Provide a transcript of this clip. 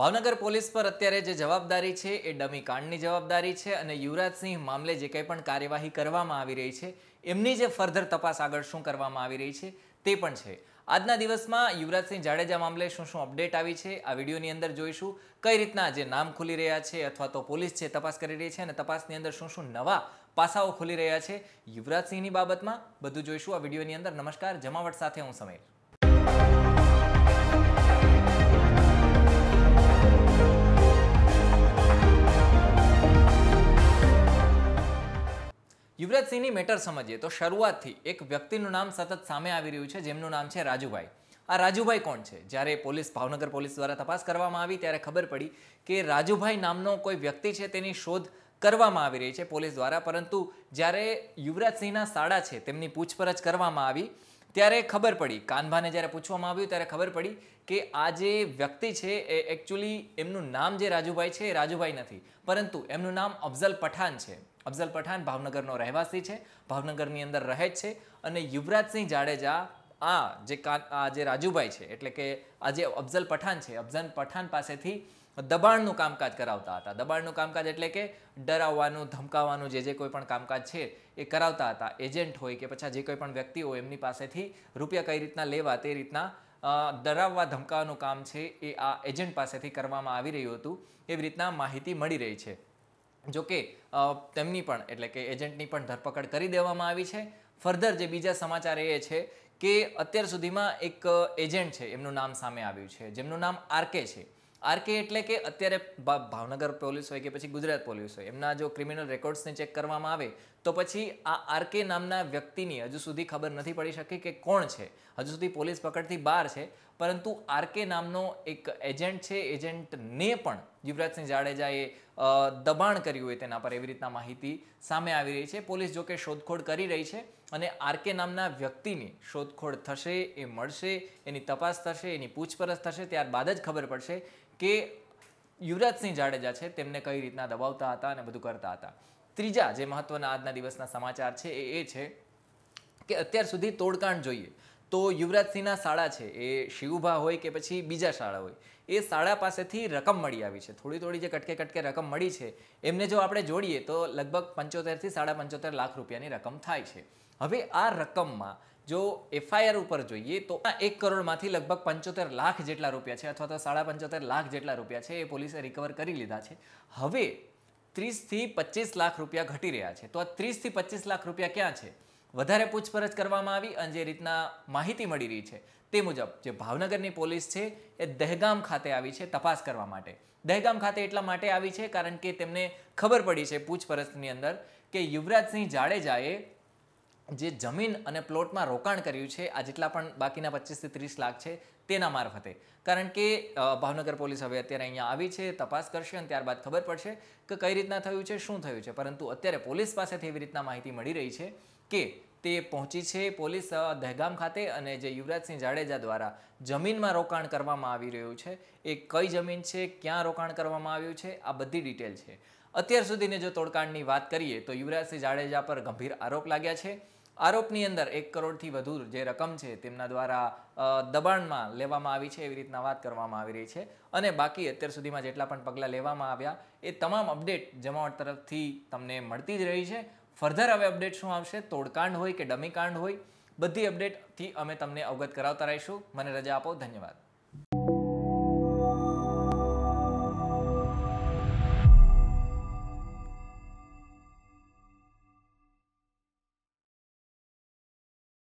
Bhavnagar police પર અત્યારે જે જવાબદારી છે એ ડમી કાંડની જવાબદારી છે અને યુવરાજસિંહ મામલે જે કંઈ પણ કાર્યવાહી કરવામાં આવી રહી છે એમની જે ફર્ધર તપાસ આગળ શું કરવામાં આવી રહી છે તે પણ છે આજના દિવસમાં યુવરાજસિંહ જાડેજા મામલે શું શું અપડેટ આવી છે આ વિડીયોની અંદર જોઈશું કઈ રીતના જે નામ ખુલી રહ્યા છે અથવા તો પોલીસ છે તપાસ કરી રહી છે અને તપાસની અંદર શું શું નવા પાસાઓ ખુલી રહ્યા છે યુવરાજસિંહની બાબતમાં બધું જોઈશું આ વિડીયોની અંદર નમસ્કાર જમાવટ સાથે હું સમીર સિંહની મેટર સમજીએ તો શરૂઆતથી એક વ્યક્તિનું નામ સતત સામે આવી રહ્યું છે જેમનું નામ છે રાજુભાઈ આ રાજુભાઈ કોણ છે જ્યારે પોલીસ ભાવનગર પોલીસ દ્વારા તપાસ કરવામાં આવી ત્યારે ખબર પડી કે રાજુભાઈ નામનો કોઈ વ્યક્તિ છે તેની શોધ કરવામાં આવી રહી છે પોલીસ દ્વારા પરંતુ જ્યારે યુવરાજસિંહના સાડા છે તેમની પૂછપરછ કરવામાં આવી ત્યારે ખબર પડી કાનભાને જ્યારે પૂછવામાં આવ્યું ત્યારે ખબર પડી કે આ જે વ્યક્તિ છે એ એકચ્યુઅલી એમનું નામ જે રાજુભાઈ છે એ રાજુભાઈ નથી પરંતુ એમનું નામ અફઝલ પઠાન છે અફઝલ પઠાન ભાવનગરનો રહેવાસી છે ભાવનગરની અંદર રહે છે અને યુવરાજસિંહ જાડેજા આ જે કાન આ જે રાજુભાઈ છે એટલે કે આ જે અફઝલ પઠાન છે અફઝલ પઠાન પાસેથી દબાણનું કામકાજ કરાવતા હતા દબાણનું કામકાજ એટલે કે ડરાવવાનું ધમકાવવાનું જે જે કોઈ પણ કામકાજ છે એ કરાવતા હતા એજન્ટ હોય કે પછી જે કોઈ પણ વ્યક્તિ હોય એમની પાસેથી રૂપિયા કઈ રીતના લેવા તે રીતના ડરાવવા ધમકાવાનું કામ છે એ આ એજન્ટ પાસેથી કરવામાં આવી રહ્યું હતું એવી રીતના માહિતી મળી રહી છે જો કે તેમની પણ એટલે કે એજન્ટની પણ ધરપકડ કરી દેવામાં આવી છે ફર્ધર જે બીજા સમાચાર એ છે કે અત્યાર સુધીમાં એક એજન્ટ છે એમનું નામ સામે આવ્યું છે જેમનું નામ આરકે છે આરકે એટલે કે અત્યારે ભાવનગર પોલીસ હોય કે પછી ગુજરાત પોલીસ હોય એમના જો ક્રિમિનલ રેકોર્ડ્સને ચેક કરવામાં આવે તો પછી આ આરકે નામના વ્યક્તિની હજુ સુધી ખબર નથી પડી શકી કે કોણ છે હજુ સુધી પોલીસ પકડથી બહાર છે પરંતુ આરકે નામનો એક એજન્ટ છે એજન્ટને પણ યુવરાજસિંહ જાડેજાએ દબાણ કર્યું હોય તેના પર એવી રીતના માહિતી સામે આવી રહી છે પોલીસ જોકે શોધખોળ કરી રહી છે અને આરકે નામના વ્યક્તિની શોધખોળ થશે એ મળશે એની તપાસ થશે એની પૂછપરછ થશે ત્યારબાદ જ ખબર પડશે કે યુવરાજસિંહ જાડેજા છે તેમને કઈ રીતના દબાવતા હતા અને બધું કરતા હતા ત્રીજા જે મહત્વના આજના દિવસના સમાચાર છે એ એ છે કે અત્યાર સુધી તોડકાંડ જોઈએ તો યુવરાજસિંહના શાળા છે એ શિવભા હોય કે પછી બીજા શાળા હોય એ શાળા પાસેથી રકમ મળી આવી છે થોડી થોડી જે કટકે કટકે રકમ મળી છે એમને જો આપણે જોડીએ તો લગભગ પંચોતેરથી સાડા પંચોતેર લાખ રૂપિયાની રકમ થાય છે હવે આ રકમમાં જો એફઆઈઆર ઉપર જોઈએ તો એક કરોડમાંથી લગભગ પંચોતેર લાખ જેટલા રૂપિયા છે અથવા તો સાડા પંચોતેર લાખ જેટલા રૂપિયા છે એ પોલીસે રિકવર કરી લીધા છે હવે ત્રીસથી પચીસ લાખ રૂપિયા ઘટી રહ્યા છે તો આ ત્રીસથી પચીસ લાખ રૂપિયા ક્યાં છે વધારે પૂછપરછ કરવામાં આવી અને જે રીતના માહિતી મળી રહી છે તે મુજબ જે ભાવનગરની પોલીસ છે એ દહેગામ ખાતે આવી છે તપાસ કરવા માટે દહેગામ ખાતે એટલા માટે આવી છે કારણ કે તેમને ખબર પડી છે પૂછપરછની અંદર કે યુવરાજસિંહ જાડેજાએ જે જમીન અને પ્લોટમાં રોકાણ કર્યું છે આ જેટલા પણ બાકીના પચીસથી ત્રીસ લાખ છે તેના મારફતે કારણ કે ભાવનગર પોલીસ હવે અત્યારે અહીંયા આવી છે તપાસ કરશે અને ત્યારબાદ ખબર પડશે કે કઈ રીતના થયું છે શું થયું છે પરંતુ અત્યારે પોલીસ પાસેથી એવી રીતના માહિતી મળી રહી છે કે તે પહોંચી છે પોલીસ દહેગામ ખાતે અને જે યુવરાજસિંહ જાડેજા દ્વારા જમીનમાં રોકાણ કરવામાં આવી રહ્યું છે એ કઈ જમીન છે ક્યાં રોકાણ કરવામાં આવ્યું છે આ બધી ડિટેલ છે અત્યાર સુધીને જો તોડકાણની વાત કરીએ તો યુવરાજસિંહ જાડેજા પર ગંભીર આરોપ લાગ્યા છે આરોપની અંદર એક કરોડથી વધુ જે રકમ છે તેમના દ્વારા દબાણમાં લેવામાં આવી છે એવી રીતના વાત કરવામાં આવી રહી છે અને બાકી અત્યાર સુધીમાં જેટલા પણ પગલાં લેવામાં આવ્યા એ તમામ અપડેટ જમાવટ તરફથી તમને મળતી જ રહી છે ફર્ધર હવે અપડેટ શું આવશે તોડકાંડ હોય કે ડમી કાંડ હોય બધી અપડેટથી અમે તમને અવગત કરાવતા રહીશું મને રજા આપો ધન્યવાદ